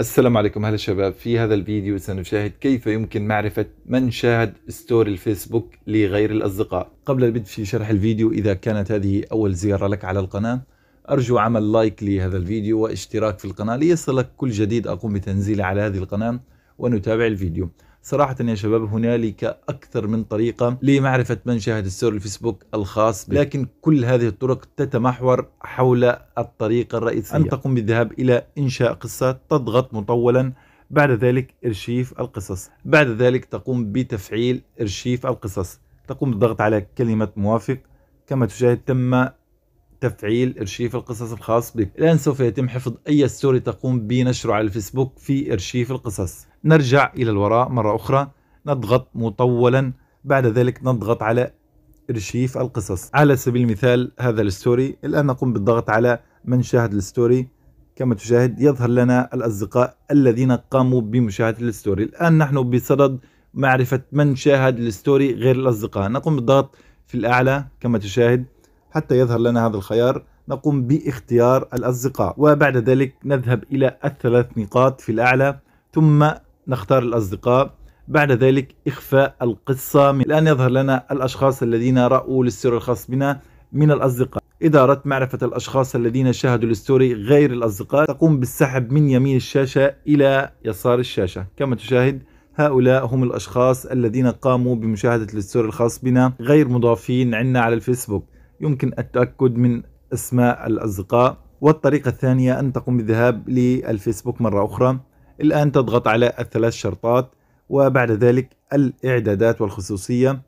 السلام عليكم هلا شباب في هذا الفيديو سنشاهد كيف يمكن معرفة من شاهد ستوري الفيسبوك لغير الأصدقاء قبل البدء في شرح الفيديو إذا كانت هذه أول زيارة لك على القناة أرجو عمل لايك لهذا الفيديو واشتراك في القناة ليصلك كل جديد أقوم بتنزيله على هذه القناة ونتابع الفيديو صراحة يا شباب هنالك أكثر من طريقة لمعرفة من شاهد السور الفيسبوك الخاص بك لكن كل هذه الطرق تتمحور حول الطريقة الرئيسية أيوة. أن تقوم بالذهاب إلى إنشاء قصة تضغط مطولا بعد ذلك أرشيف القصص بعد ذلك تقوم بتفعيل أرشيف القصص تقوم بالضغط على كلمة موافق كما تشاهد تم تفعيل ارشيف القصص الخاص بك الان سوف يتم حفظ اي ستوري تقوم بنشره على الفيسبوك في ارشيف القصص نرجع إلى الوراء مرة أخرى نضغط مطولا بعد ذلك نضغط على إرشيف القصص على سبيل المثال هذا الستوري الآن نقوم بالضغط على من شاهد الستوري كما تشاهد يظهر لنا الأصدقاء الذين قاموا بمشاهدة الستوري الآن نحن بصدد معرفة من شاهد الستوري غير الأصدقاء نقوم بالضغط في الأعلى كما تشاهد حتى يظهر لنا هذا الخيار نقوم باختيار الأصدقاء وبعد ذلك نذهب إلى الثلاث نقاط في الأعلى ثم نختار الأصدقاء بعد ذلك إخفاء القصة من الآن يظهر لنا الأشخاص الذين رأوا الستوري الخاص بنا من الأصدقاء إدارة معرفة الأشخاص الذين شاهدوا الستوري غير الأصدقاء تقوم بالسحب من يمين الشاشة إلى يسار الشاشة كما تشاهد هؤلاء هم الأشخاص الذين قاموا بمشاهدة الستوري الخاص بنا غير مضافين عنا على الفيسبوك يمكن التأكد من أسماء الأصدقاء والطريقة الثانية أن تقوم بالذهاب للفيسبوك مرة أخرى الآن تضغط على الثلاث شرطات وبعد ذلك الإعدادات والخصوصية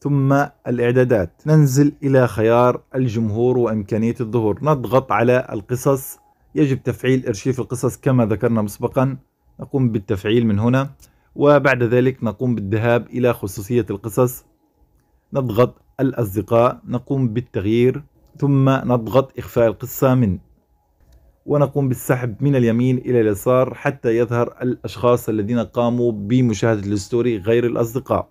ثم الإعدادات ننزل إلى خيار الجمهور وإمكانية الظهور نضغط على القصص يجب تفعيل أرشيف القصص كما ذكرنا مسبقا نقوم بالتفعيل من هنا وبعد ذلك نقوم بالذهاب إلى خصوصية القصص نضغط الأصدقاء نقوم بالتغيير ثم نضغط إخفاء القصة من ونقوم بالسحب من اليمين إلى اليسار حتى يظهر الأشخاص الذين قاموا بمشاهدة الستوري غير الأصدقاء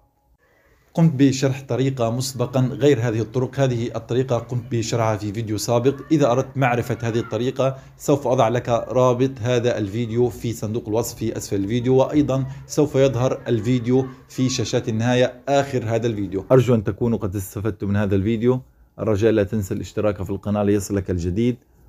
قمت بشرح طريقة مسبقا غير هذه الطرق هذه الطريقة قمت بشرحها في فيديو سابق إذا أردت معرفة هذه الطريقة سوف أضع لك رابط هذا الفيديو في صندوق الوصف في أسفل الفيديو وأيضا سوف يظهر الفيديو في شاشات النهاية آخر هذا الفيديو أرجو أن تكونوا قد استفدتم من هذا الفيديو الرجاء لا تنسى الاشتراك في القناة ليصلك الجديد